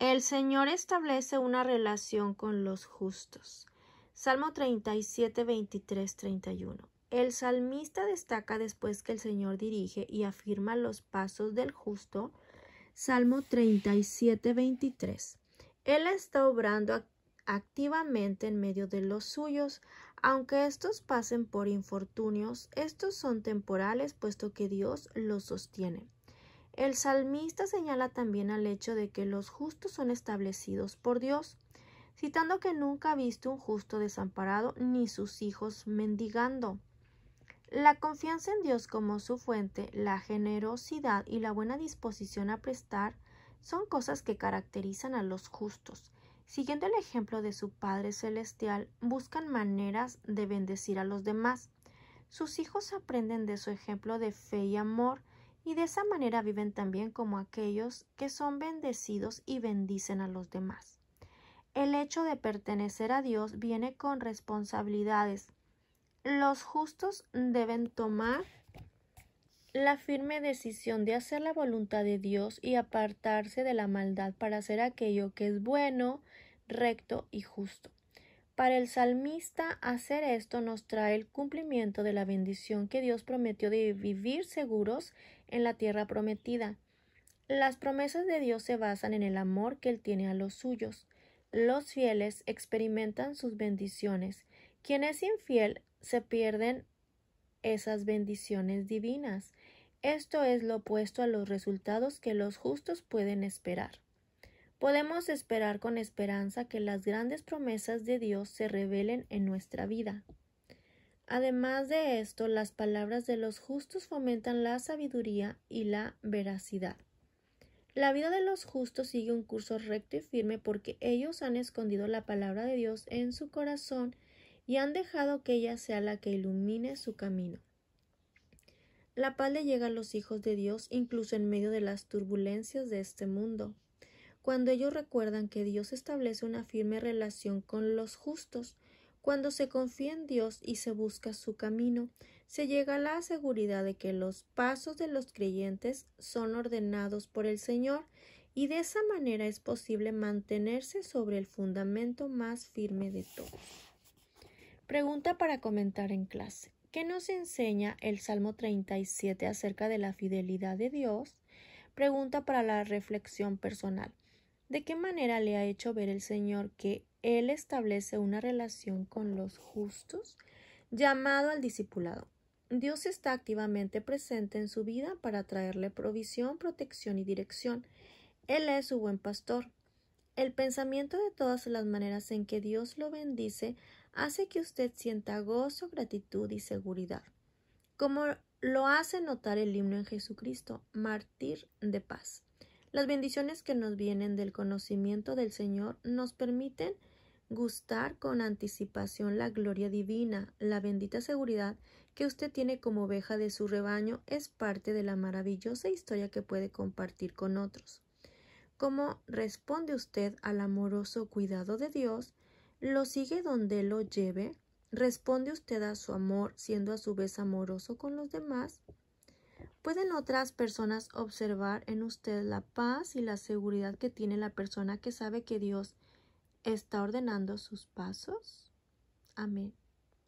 El Señor establece una relación con los justos. Salmo 37, 23, 31. El salmista destaca después que el Señor dirige y afirma los pasos del justo. Salmo 37, 23. Él está obrando activamente en medio de los suyos, aunque estos pasen por infortunios, estos son temporales puesto que Dios los sostiene. El salmista señala también al hecho de que los justos son establecidos por Dios, citando que nunca ha visto un justo desamparado ni sus hijos mendigando. La confianza en Dios como su fuente, la generosidad y la buena disposición a prestar son cosas que caracterizan a los justos. Siguiendo el ejemplo de su Padre Celestial, buscan maneras de bendecir a los demás. Sus hijos aprenden de su ejemplo de fe y amor, y de esa manera viven también como aquellos que son bendecidos y bendicen a los demás. El hecho de pertenecer a Dios viene con responsabilidades. Los justos deben tomar la firme decisión de hacer la voluntad de Dios y apartarse de la maldad para hacer aquello que es bueno, recto y justo. Para el salmista, hacer esto nos trae el cumplimiento de la bendición que Dios prometió de vivir seguros en la tierra prometida. Las promesas de Dios se basan en el amor que Él tiene a los suyos. Los fieles experimentan sus bendiciones. Quien es infiel se pierden esas bendiciones divinas. Esto es lo opuesto a los resultados que los justos pueden esperar. Podemos esperar con esperanza que las grandes promesas de Dios se revelen en nuestra vida. Además de esto, las palabras de los justos fomentan la sabiduría y la veracidad. La vida de los justos sigue un curso recto y firme porque ellos han escondido la palabra de Dios en su corazón y han dejado que ella sea la que ilumine su camino. La paz le llega a los hijos de Dios incluso en medio de las turbulencias de este mundo. Cuando ellos recuerdan que Dios establece una firme relación con los justos, cuando se confía en Dios y se busca su camino, se llega a la seguridad de que los pasos de los creyentes son ordenados por el Señor y de esa manera es posible mantenerse sobre el fundamento más firme de todos. Pregunta para comentar en clase. ¿Qué nos enseña el Salmo 37 acerca de la fidelidad de Dios? Pregunta para la reflexión personal. ¿De qué manera le ha hecho ver el Señor que él establece una relación con los justos llamado al discipulado. Dios está activamente presente en su vida para traerle provisión, protección y dirección. Él es su buen pastor. El pensamiento de todas las maneras en que Dios lo bendice hace que usted sienta gozo, gratitud y seguridad, como lo hace notar el himno en Jesucristo, mártir de paz. Las bendiciones que nos vienen del conocimiento del Señor nos permiten gustar con anticipación la gloria divina, la bendita seguridad que usted tiene como oveja de su rebaño es parte de la maravillosa historia que puede compartir con otros. ¿Cómo responde usted al amoroso cuidado de Dios? ¿Lo sigue donde lo lleve? ¿Responde usted a su amor siendo a su vez amoroso con los demás? pueden otras personas observar en usted la paz y la seguridad que tiene la persona que sabe que Dios está ordenando sus pasos? Amén.